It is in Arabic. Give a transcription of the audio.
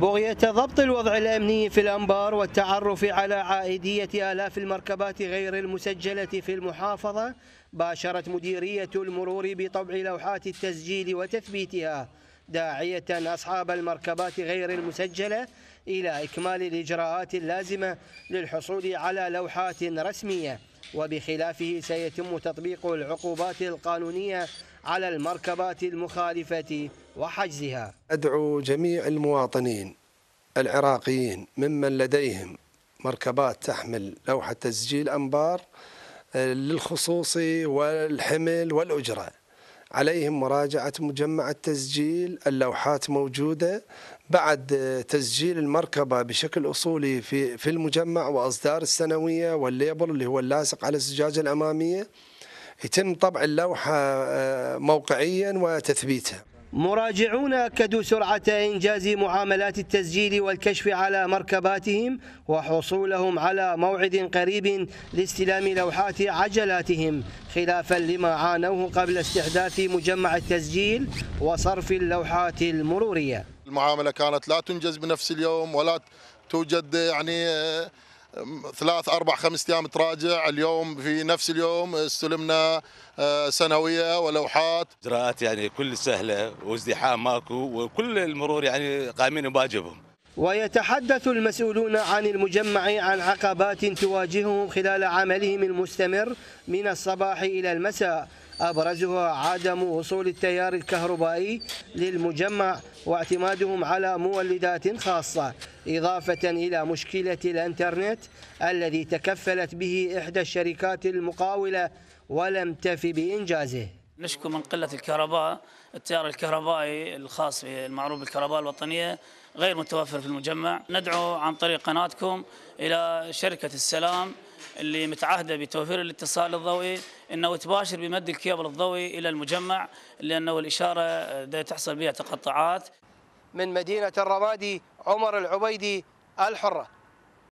بغية ضبط الوضع الأمني في الأنبار والتعرف على عائدية آلاف المركبات غير المسجلة في المحافظة باشرت مديرية المرور بطبع لوحات التسجيل وتثبيتها داعية أصحاب المركبات غير المسجلة إلى إكمال الإجراءات اللازمة للحصول على لوحات رسمية وبخلافه سيتم تطبيق العقوبات القانونية على المركبات المخالفة وحجزها أدعو جميع المواطنين العراقيين ممن لديهم مركبات تحمل لوحة تسجيل أنبار للخصوص والحمل والأجرة عليهم مراجعة مجمع التسجيل اللوحات موجودة بعد تسجيل المركبة بشكل أصولي في في المجمع وأصدار السنوية والليبل اللي هو اللاصق على الزجاجة الأمامية يتم طبع اللوحة آه، موقعيا وتثبيتها مراجعون اكدوا سرعه انجاز معاملات التسجيل والكشف على مركباتهم وحصولهم على موعد قريب لاستلام لوحات عجلاتهم خلافا لما عانوه قبل استحداث مجمع التسجيل وصرف اللوحات المروريه. المعامله كانت لا تنجز بنفس اليوم ولا توجد يعني آه، ثلاث اربع خمس ايام تراجع اليوم في نفس اليوم استلمنا آه، سنويه ولوحات اجراءات يعني كل سهله وازدحام ماكو وكل المرور يعني قائمين بواجبهم ويتحدث المسؤولون عن المجمع عن عقبات تواجههم خلال عملهم المستمر من الصباح الى المساء أبرزها عدم وصول التيار الكهربائي للمجمع واعتمادهم على مولدات خاصة إضافة إلى مشكلة الأنترنت الذي تكفلت به إحدى الشركات المقاولة ولم تفي بإنجازه نشكو من قلة الكهرباء التيار الكهربائي الخاص المعروف بالكهرباء الوطنية غير متوفر في المجمع ندعو عن طريق قناتكم إلى شركة السلام اللي متعهده بتوفير الاتصال الضوئي انه تباشر بمد الكيبل الضوئي الى المجمع لانه الاشاره ده تحصل بها تقطعات من مدينه الرمادي عمر العبيدي الحره